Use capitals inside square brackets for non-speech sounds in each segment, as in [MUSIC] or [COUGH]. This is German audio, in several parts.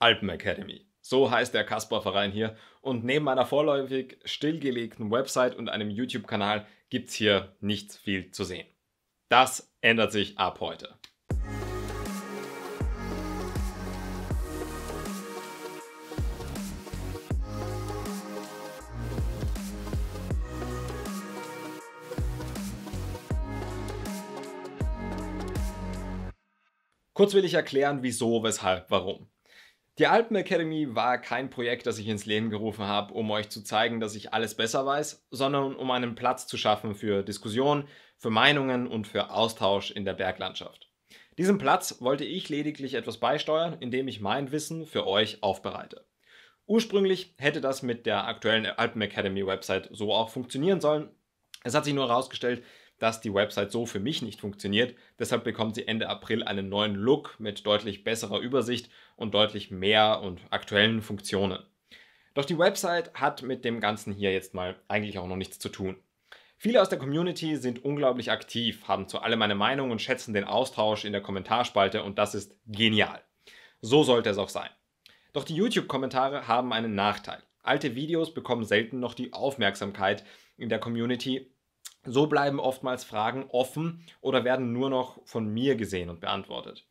Alpen Academy. So heißt der Kaspar-Verein hier. Und neben einer vorläufig stillgelegten Website und einem YouTube-Kanal gibt es hier nicht viel zu sehen. Das ändert sich ab heute. Kurz will ich erklären, wieso, weshalb, warum. Die Alpen Academy war kein Projekt, das ich ins Leben gerufen habe, um euch zu zeigen, dass ich alles besser weiß, sondern um einen Platz zu schaffen für Diskussion, für Meinungen und für Austausch in der Berglandschaft. Diesem Platz wollte ich lediglich etwas beisteuern, indem ich mein Wissen für euch aufbereite. Ursprünglich hätte das mit der aktuellen Alpen Academy Website so auch funktionieren sollen. Es hat sich nur herausgestellt, dass die Website so für mich nicht funktioniert. Deshalb bekommt sie Ende April einen neuen Look mit deutlich besserer Übersicht und deutlich mehr und aktuellen Funktionen. Doch die Website hat mit dem Ganzen hier jetzt mal eigentlich auch noch nichts zu tun. Viele aus der Community sind unglaublich aktiv, haben zu allem eine Meinung und schätzen den Austausch in der Kommentarspalte und das ist genial. So sollte es auch sein. Doch die YouTube-Kommentare haben einen Nachteil. Alte Videos bekommen selten noch die Aufmerksamkeit in der Community so bleiben oftmals Fragen offen oder werden nur noch von mir gesehen und beantwortet.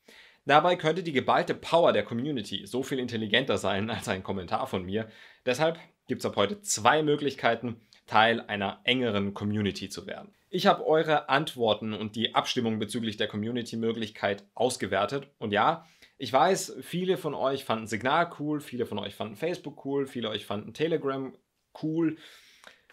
Dabei könnte die geballte Power der Community so viel intelligenter sein [LAUGHS] als ein Kommentar von mir. Deshalb gibt es ab heute zwei Möglichkeiten, Teil einer engeren Community zu werden. Ich habe eure Antworten und die Abstimmung bezüglich der Community-Möglichkeit ausgewertet. Und ja, ich weiß, viele von euch fanden Signal cool, viele von euch fanden Facebook cool, viele euch fanden Telegram cool.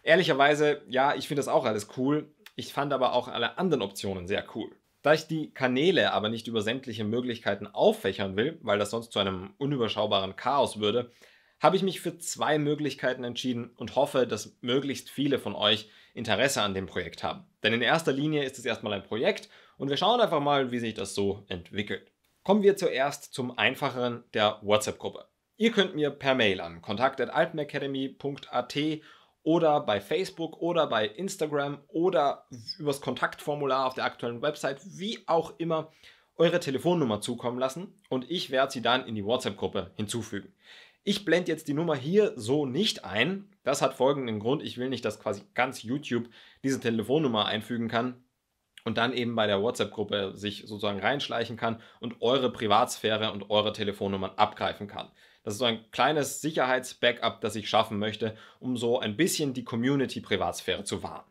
Ehrlicherweise, ja, ich finde das auch alles cool. Ich fand aber auch alle anderen Optionen sehr cool. Da ich die Kanäle aber nicht über sämtliche Möglichkeiten auffächern will, weil das sonst zu einem unüberschaubaren Chaos würde, habe ich mich für zwei Möglichkeiten entschieden und hoffe, dass möglichst viele von euch Interesse an dem Projekt haben. Denn in erster Linie ist es erstmal ein Projekt und wir schauen einfach mal, wie sich das so entwickelt. Kommen wir zuerst zum einfacheren der WhatsApp-Gruppe. Ihr könnt mir per Mail an kontakt.alpenacademy.at oder bei Facebook oder bei Instagram oder übers Kontaktformular auf der aktuellen Website, wie auch immer, eure Telefonnummer zukommen lassen und ich werde sie dann in die WhatsApp-Gruppe hinzufügen. Ich blende jetzt die Nummer hier so nicht ein. Das hat folgenden Grund. Ich will nicht, dass quasi ganz YouTube diese Telefonnummer einfügen kann und dann eben bei der WhatsApp-Gruppe sich sozusagen reinschleichen kann und eure Privatsphäre und eure Telefonnummern abgreifen kann. Das ist so ein kleines Sicherheits-Backup, das ich schaffen möchte, um so ein bisschen die Community-Privatsphäre zu wahren.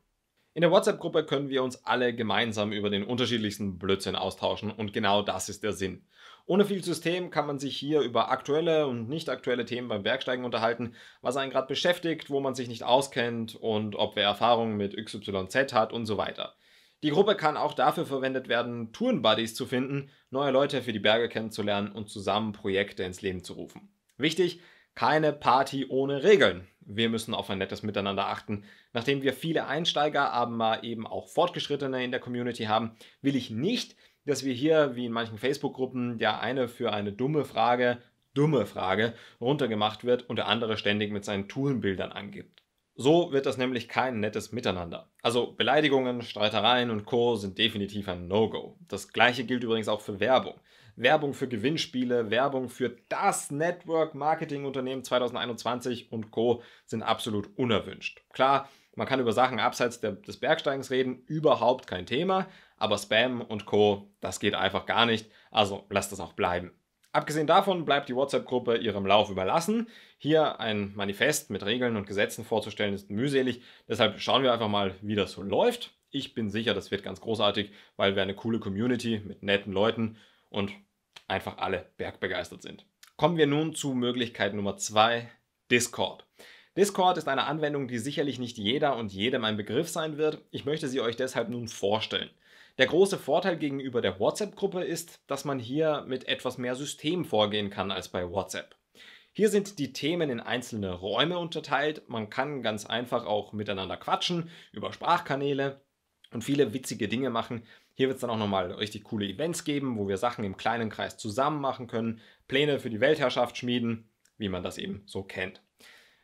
In der WhatsApp-Gruppe können wir uns alle gemeinsam über den unterschiedlichsten Blödsinn austauschen und genau das ist der Sinn. Ohne viel System kann man sich hier über aktuelle und nicht aktuelle Themen beim Bergsteigen unterhalten, was einen gerade beschäftigt, wo man sich nicht auskennt und ob wer Erfahrungen mit XYZ hat und so weiter. Die Gruppe kann auch dafür verwendet werden, Tourenbuddies zu finden, neue Leute für die Berge kennenzulernen und zusammen Projekte ins Leben zu rufen. Wichtig, keine Party ohne Regeln. Wir müssen auf ein nettes Miteinander achten. Nachdem wir viele Einsteiger, aber eben auch Fortgeschrittene in der Community haben, will ich nicht, dass wir hier, wie in manchen Facebook-Gruppen, der eine für eine dumme Frage, dumme Frage, runtergemacht wird und der andere ständig mit seinen Tourenbildern angibt. So wird das nämlich kein nettes Miteinander. Also Beleidigungen, Streitereien und Co. sind definitiv ein No-Go. Das gleiche gilt übrigens auch für Werbung. Werbung für Gewinnspiele, Werbung für das Network-Marketing-Unternehmen 2021 und Co. sind absolut unerwünscht. Klar, man kann über Sachen abseits der, des Bergsteigens reden, überhaupt kein Thema, aber Spam und Co., das geht einfach gar nicht, also lasst das auch bleiben. Abgesehen davon bleibt die WhatsApp-Gruppe ihrem Lauf überlassen. Hier ein Manifest mit Regeln und Gesetzen vorzustellen ist mühselig. Deshalb schauen wir einfach mal, wie das so läuft. Ich bin sicher, das wird ganz großartig, weil wir eine coole Community mit netten Leuten und einfach alle bergbegeistert sind. Kommen wir nun zu Möglichkeit Nummer zwei: Discord. Discord ist eine Anwendung, die sicherlich nicht jeder und jedem ein Begriff sein wird. Ich möchte sie euch deshalb nun vorstellen. Der große Vorteil gegenüber der WhatsApp-Gruppe ist, dass man hier mit etwas mehr System vorgehen kann als bei WhatsApp. Hier sind die Themen in einzelne Räume unterteilt. Man kann ganz einfach auch miteinander quatschen über Sprachkanäle und viele witzige Dinge machen. Hier wird es dann auch nochmal richtig coole Events geben, wo wir Sachen im kleinen Kreis zusammen machen können, Pläne für die Weltherrschaft schmieden, wie man das eben so kennt.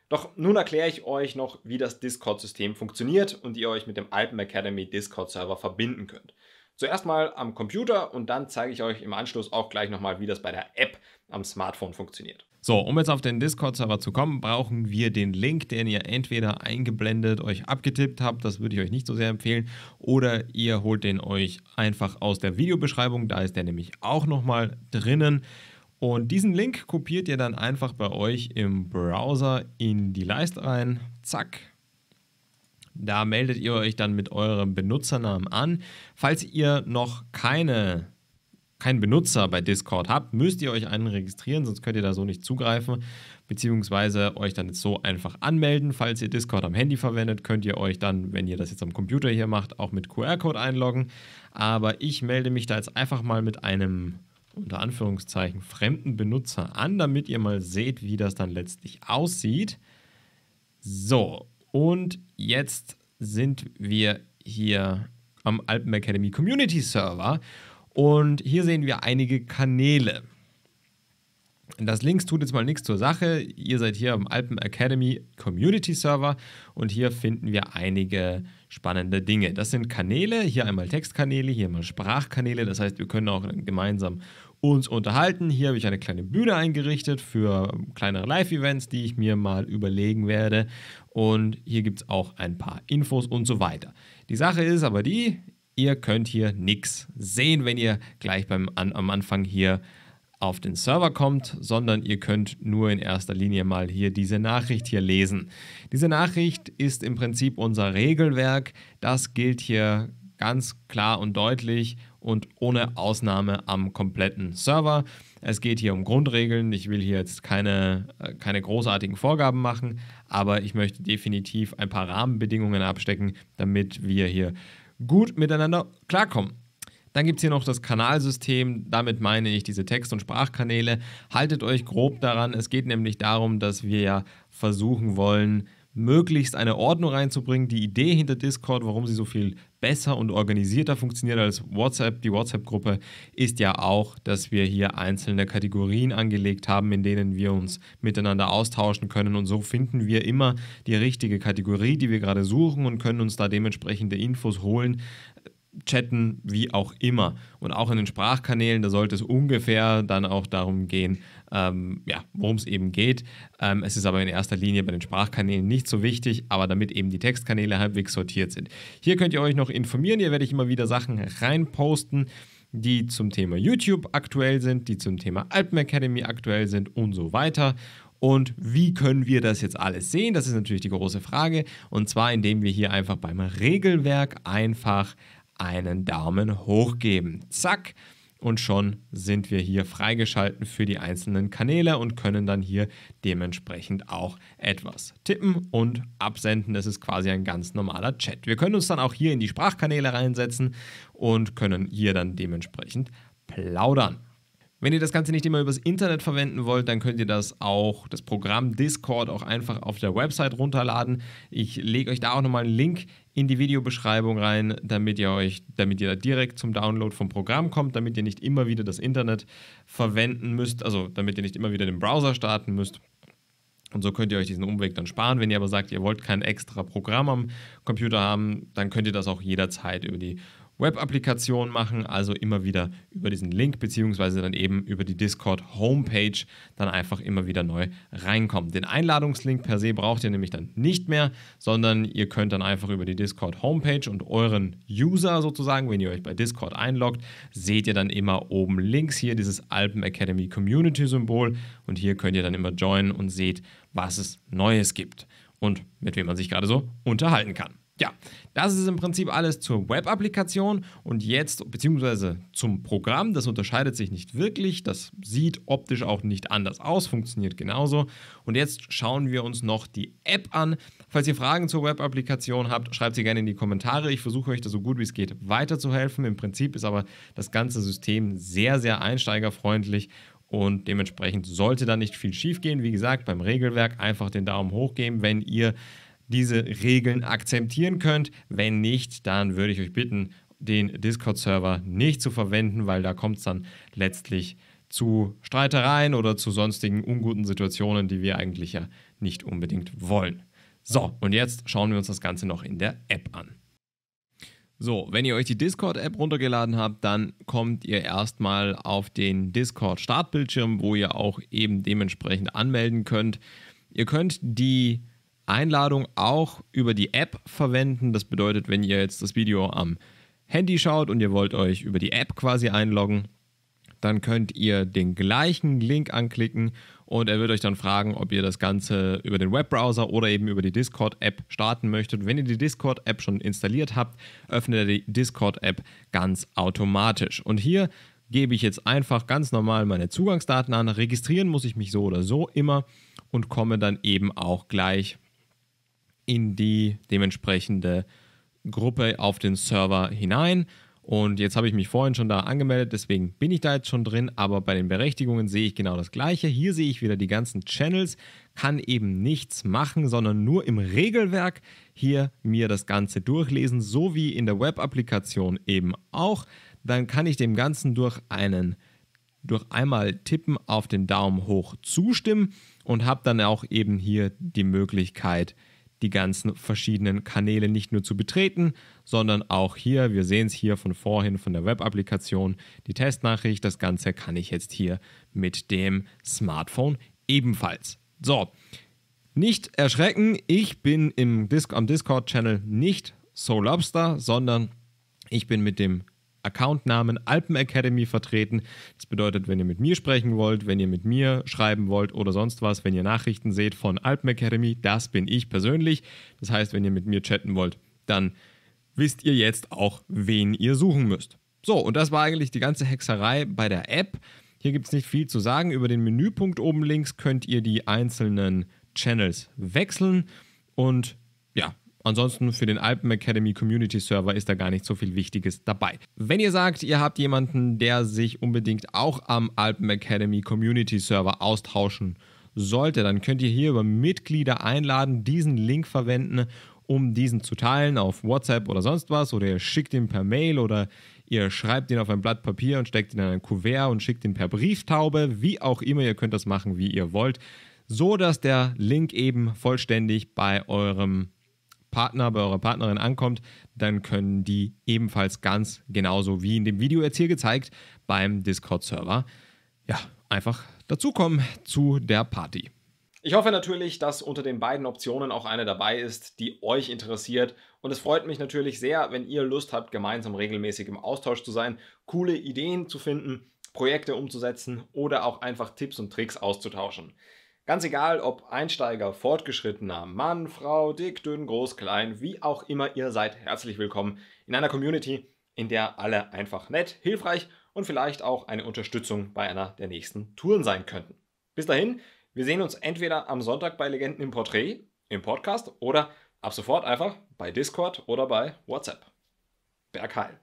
Doch nun erkläre ich euch noch, wie das Discord-System funktioniert und ihr euch mit dem Alpen Academy Discord-Server verbinden könnt. Zuerst mal am Computer und dann zeige ich euch im Anschluss auch gleich nochmal, wie das bei der App am Smartphone funktioniert. So, um jetzt auf den Discord-Server zu kommen, brauchen wir den Link, den ihr entweder eingeblendet euch abgetippt habt, das würde ich euch nicht so sehr empfehlen, oder ihr holt den euch einfach aus der Videobeschreibung, da ist der nämlich auch nochmal drinnen. Und diesen Link kopiert ihr dann einfach bei euch im Browser in die Leiste rein. Zack. Da meldet ihr euch dann mit eurem Benutzernamen an. Falls ihr noch keine keinen Benutzer bei Discord habt, müsst ihr euch einen registrieren, sonst könnt ihr da so nicht zugreifen, beziehungsweise euch dann jetzt so einfach anmelden. Falls ihr Discord am Handy verwendet, könnt ihr euch dann, wenn ihr das jetzt am Computer hier macht, auch mit QR-Code einloggen. Aber ich melde mich da jetzt einfach mal mit einem unter Anführungszeichen fremden Benutzer an, damit ihr mal seht, wie das dann letztlich aussieht. So, und jetzt sind wir hier am Alpen Academy Community Server und hier sehen wir einige Kanäle. Das Links tut jetzt mal nichts zur Sache. Ihr seid hier am Alpen Academy Community Server und hier finden wir einige spannende Dinge. Das sind Kanäle, hier einmal Textkanäle, hier einmal Sprachkanäle. Das heißt, wir können auch gemeinsam uns unterhalten. Hier habe ich eine kleine Bühne eingerichtet für kleinere Live-Events, die ich mir mal überlegen werde. Und hier gibt es auch ein paar Infos und so weiter. Die Sache ist aber die, ihr könnt hier nichts sehen, wenn ihr gleich beim, an, am Anfang hier auf den Server kommt, sondern ihr könnt nur in erster Linie mal hier diese Nachricht hier lesen. Diese Nachricht ist im Prinzip unser Regelwerk. Das gilt hier ganz klar und deutlich und ohne Ausnahme am kompletten Server. Es geht hier um Grundregeln. Ich will hier jetzt keine, äh, keine großartigen Vorgaben machen, aber ich möchte definitiv ein paar Rahmenbedingungen abstecken, damit wir hier gut miteinander klarkommen. Dann gibt es hier noch das Kanalsystem, damit meine ich diese Text- und Sprachkanäle. Haltet euch grob daran, es geht nämlich darum, dass wir ja versuchen wollen, möglichst eine Ordnung reinzubringen. Die Idee hinter Discord, warum sie so viel besser und organisierter funktioniert als WhatsApp, die WhatsApp-Gruppe, ist ja auch, dass wir hier einzelne Kategorien angelegt haben, in denen wir uns miteinander austauschen können. Und so finden wir immer die richtige Kategorie, die wir gerade suchen und können uns da dementsprechende Infos holen chatten, wie auch immer. Und auch in den Sprachkanälen, da sollte es ungefähr dann auch darum gehen, ähm, ja, worum es eben geht. Ähm, es ist aber in erster Linie bei den Sprachkanälen nicht so wichtig, aber damit eben die Textkanäle halbwegs sortiert sind. Hier könnt ihr euch noch informieren, hier werde ich immer wieder Sachen reinposten die zum Thema YouTube aktuell sind, die zum Thema Alpen Academy aktuell sind und so weiter. Und wie können wir das jetzt alles sehen? Das ist natürlich die große Frage. Und zwar, indem wir hier einfach beim Regelwerk einfach einen Daumen hoch geben. Zack. Und schon sind wir hier freigeschalten für die einzelnen Kanäle und können dann hier dementsprechend auch etwas tippen und absenden. Das ist quasi ein ganz normaler Chat. Wir können uns dann auch hier in die Sprachkanäle reinsetzen und können hier dann dementsprechend plaudern. Wenn ihr das Ganze nicht immer übers Internet verwenden wollt, dann könnt ihr das auch, das Programm Discord, auch einfach auf der Website runterladen. Ich lege euch da auch nochmal einen Link in die Videobeschreibung rein, damit ihr euch, damit ihr direkt zum Download vom Programm kommt, damit ihr nicht immer wieder das Internet verwenden müsst, also damit ihr nicht immer wieder den Browser starten müsst. Und so könnt ihr euch diesen Umweg dann sparen. Wenn ihr aber sagt, ihr wollt kein extra Programm am Computer haben, dann könnt ihr das auch jederzeit über die Web-Applikation machen, also immer wieder über diesen Link beziehungsweise dann eben über die Discord-Homepage dann einfach immer wieder neu reinkommen. Den Einladungslink per se braucht ihr nämlich dann nicht mehr, sondern ihr könnt dann einfach über die Discord-Homepage und euren User sozusagen, wenn ihr euch bei Discord einloggt, seht ihr dann immer oben links hier dieses Alpen Academy Community-Symbol und hier könnt ihr dann immer joinen und seht, was es Neues gibt und mit wem man sich gerade so unterhalten kann. Ja, das ist im Prinzip alles zur Web-Applikation und jetzt, beziehungsweise zum Programm, das unterscheidet sich nicht wirklich, das sieht optisch auch nicht anders aus, funktioniert genauso. Und jetzt schauen wir uns noch die App an. Falls ihr Fragen zur Web-Applikation habt, schreibt sie gerne in die Kommentare. Ich versuche euch da so gut wie es geht weiterzuhelfen. Im Prinzip ist aber das ganze System sehr, sehr einsteigerfreundlich und dementsprechend sollte da nicht viel schiefgehen. Wie gesagt, beim Regelwerk einfach den Daumen hoch geben, wenn ihr diese Regeln akzeptieren könnt. Wenn nicht, dann würde ich euch bitten, den Discord-Server nicht zu verwenden, weil da kommt es dann letztlich zu Streitereien oder zu sonstigen unguten Situationen, die wir eigentlich ja nicht unbedingt wollen. So, und jetzt schauen wir uns das Ganze noch in der App an. So, wenn ihr euch die Discord-App runtergeladen habt, dann kommt ihr erstmal auf den Discord-Startbildschirm, wo ihr auch eben dementsprechend anmelden könnt. Ihr könnt die Einladung auch über die App verwenden. Das bedeutet, wenn ihr jetzt das Video am Handy schaut und ihr wollt euch über die App quasi einloggen, dann könnt ihr den gleichen Link anklicken und er wird euch dann fragen, ob ihr das Ganze über den Webbrowser oder eben über die Discord-App starten möchtet. Wenn ihr die Discord-App schon installiert habt, öffnet er die Discord-App ganz automatisch. Und hier gebe ich jetzt einfach ganz normal meine Zugangsdaten an. Registrieren muss ich mich so oder so immer und komme dann eben auch gleich in die dementsprechende Gruppe auf den Server hinein. Und jetzt habe ich mich vorhin schon da angemeldet, deswegen bin ich da jetzt schon drin, aber bei den Berechtigungen sehe ich genau das gleiche. Hier sehe ich wieder die ganzen Channels, kann eben nichts machen, sondern nur im Regelwerk hier mir das Ganze durchlesen, so wie in der Web-Applikation eben auch. Dann kann ich dem Ganzen durch einen durch einmal tippen auf den Daumen hoch zustimmen und habe dann auch eben hier die Möglichkeit, die ganzen verschiedenen Kanäle nicht nur zu betreten, sondern auch hier, wir sehen es hier von vorhin von der Web-Applikation, die Testnachricht, das Ganze kann ich jetzt hier mit dem Smartphone ebenfalls. So, nicht erschrecken, ich bin im Disc am Discord-Channel nicht Soul Lobster, sondern ich bin mit dem Accountnamen Alpen Academy vertreten. Das bedeutet, wenn ihr mit mir sprechen wollt, wenn ihr mit mir schreiben wollt oder sonst was, wenn ihr Nachrichten seht von Alpen Academy, das bin ich persönlich. Das heißt, wenn ihr mit mir chatten wollt, dann wisst ihr jetzt auch, wen ihr suchen müsst. So, und das war eigentlich die ganze Hexerei bei der App. Hier gibt es nicht viel zu sagen. Über den Menüpunkt oben links könnt ihr die einzelnen Channels wechseln. Und ja, Ansonsten für den Alpen Academy Community Server ist da gar nicht so viel Wichtiges dabei. Wenn ihr sagt, ihr habt jemanden, der sich unbedingt auch am Alpen Academy Community Server austauschen sollte, dann könnt ihr hier über Mitglieder einladen, diesen Link verwenden, um diesen zu teilen auf WhatsApp oder sonst was oder ihr schickt ihn per Mail oder ihr schreibt ihn auf ein Blatt Papier und steckt ihn in ein Kuvert und schickt ihn per Brieftaube, wie auch immer, ihr könnt das machen, wie ihr wollt, so dass der Link eben vollständig bei eurem Partner, bei eurer Partnerin ankommt, dann können die ebenfalls ganz genauso wie in dem Video jetzt hier gezeigt beim Discord-Server ja, einfach dazukommen zu der Party. Ich hoffe natürlich, dass unter den beiden Optionen auch eine dabei ist, die euch interessiert. Und es freut mich natürlich sehr, wenn ihr Lust habt, gemeinsam regelmäßig im Austausch zu sein, coole Ideen zu finden, Projekte umzusetzen oder auch einfach Tipps und Tricks auszutauschen. Ganz egal, ob Einsteiger, Fortgeschrittener, Mann, Frau, dick, dünn, groß, klein, wie auch immer ihr seid, herzlich willkommen in einer Community, in der alle einfach nett, hilfreich und vielleicht auch eine Unterstützung bei einer der nächsten Touren sein könnten. Bis dahin, wir sehen uns entweder am Sonntag bei Legenden im Porträt, im Podcast oder ab sofort einfach bei Discord oder bei WhatsApp. Bergheil.